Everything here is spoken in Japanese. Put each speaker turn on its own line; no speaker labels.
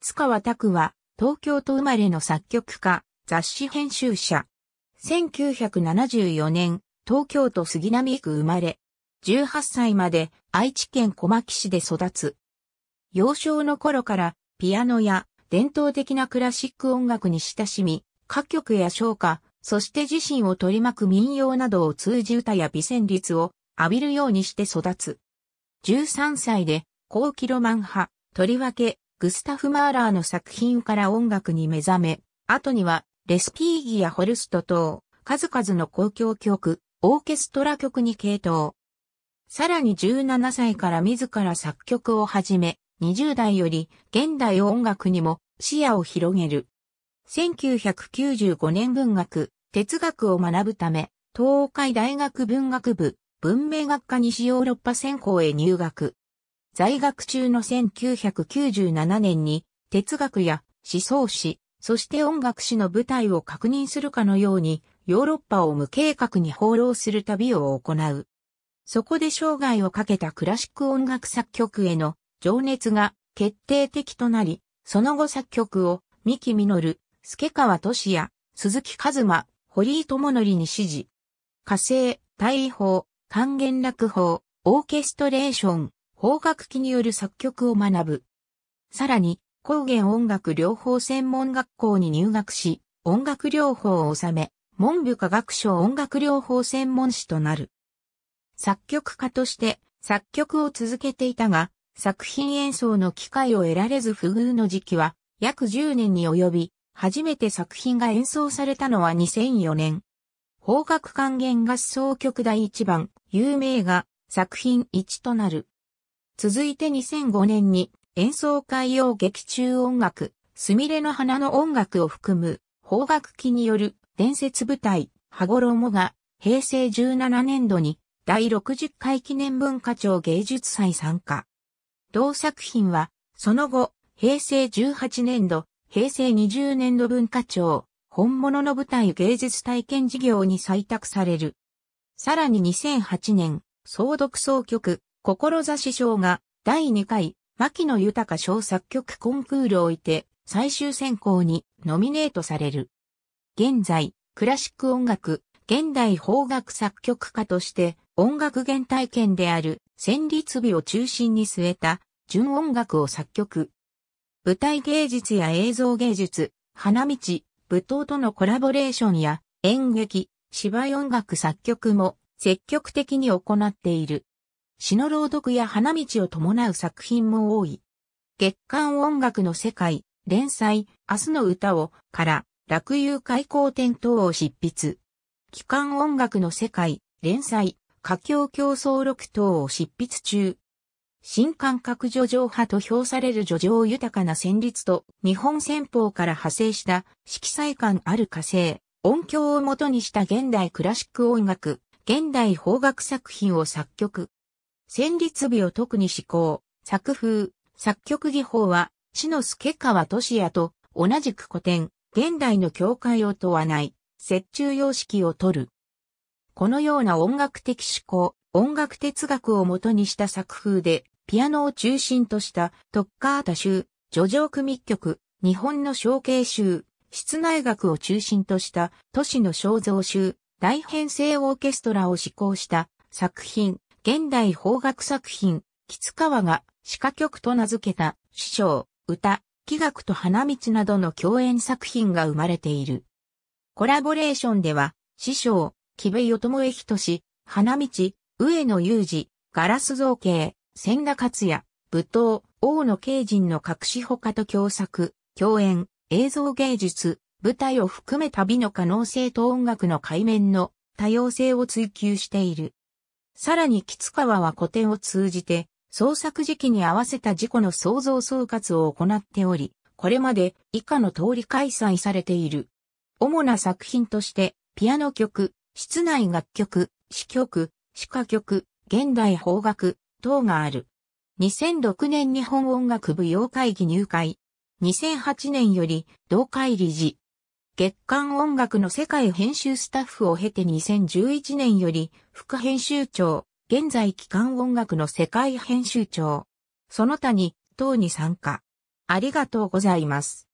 吉川拓は、東京都生まれの作曲家、雑誌編集者。1974年、東京都杉並区生まれ。18歳まで愛知県小牧市で育つ。幼少の頃からピアノや伝統的なクラシック音楽に親しみ、歌曲や唱歌、そして自身を取り巻く民謡などを通じ歌や美旋律を浴びるようにして育つ。13歳で、高キロマン派、とりわけグスタフ・マーラーの作品から音楽に目覚め、後には、レスピーギやホルスト等、数々の公共曲、オーケストラ曲に傾倒。さらに17歳から自ら作曲を始め、20代より現代音楽にも視野を広げる。1995年文学、哲学を学ぶため、東海大学文学部、文明学科西ヨーロッパ専攻へ入学。在学中の1997年に哲学や思想史、そして音楽史の舞台を確認するかのようにヨーロッパを無計画に放浪する旅を行う。そこで生涯をかけたクラシック音楽作曲への情熱が決定的となり、その後作曲を三木実、助川俊也、鈴木和馬、堀井智則に指示。火星、大砲、還元楽法、オーケストレーション、方角機による作曲を学ぶ。さらに、高原音楽療法専門学校に入学し、音楽療法を収め、文部科学省音楽療法専門士となる。作曲家として作曲を続けていたが、作品演奏の機会を得られず不遇の時期は約10年に及び、初めて作品が演奏されたのは2004年。邦楽管弦合奏曲第1番、有名が作品1となる。続いて2005年に演奏会用劇中音楽、すみれの花の音楽を含む、邦楽器による伝説舞台、羽衣が平成17年度に第60回記念文化庁芸術祭参加。同作品は、その後、平成18年度、平成20年度文化庁、本物の舞台芸術体験事業に採択される。さらに2008年、総読総曲、志賞が第2回牧野豊賞作曲コンクールを置いて最終選考にノミネートされる。現在、クラシック音楽、現代邦楽作曲家として音楽原体験である旋律美を中心に据えた純音楽を作曲。舞台芸術や映像芸術、花道、舞踏とのコラボレーションや演劇、芝居音楽作曲も積極的に行っている。詩の朗読や花道を伴う作品も多い。月刊音楽の世界、連載、明日の歌を、から、落遊開口展等を執筆。期間音楽の世界、連載、歌教競争録等を執筆中。新感覚叙情派と評される叙情豊かな旋律と日本戦法から派生した色彩感ある火星、音響をもとにした現代クラシック音楽、現代邦楽作品を作曲、旋律美を特に思考、作風、作曲技法は、死の助川俊也と同じく古典、現代の境界を問わない、折衷様式を取る。このような音楽的思考、音楽哲学をもとにした作風で、ピアノを中心としたトッカータ州、叙情組曲、日本の象形州、室内楽を中心とした都市の肖像集、大編成オーケストラを志行した作品、現代邦楽作品、吉川が、歯科曲と名付けた、師匠、歌、器楽と花道などの共演作品が生まれている。コラボレーションでは、師匠、木部与ともえひ花道、上野雄二、ガラス造形、千田勝也、舞踏、大野慶人の隠し他と共作、共演、映像芸術、舞台を含め旅の可能性と音楽の界面の多様性を追求している。さらに吉川は古典を通じて、創作時期に合わせた事故の創造総括を行っており、これまで以下の通り開催されている。主な作品として、ピアノ曲、室内楽曲、詩曲、詩歌曲、現代邦楽等がある。2006年日本音楽舞踊会議入会。2008年より同会理事、月刊音楽の世界編集スタッフを経て2011年より副編集長、現在機関音楽の世界編集長、その他に等に参加。ありがとうございます。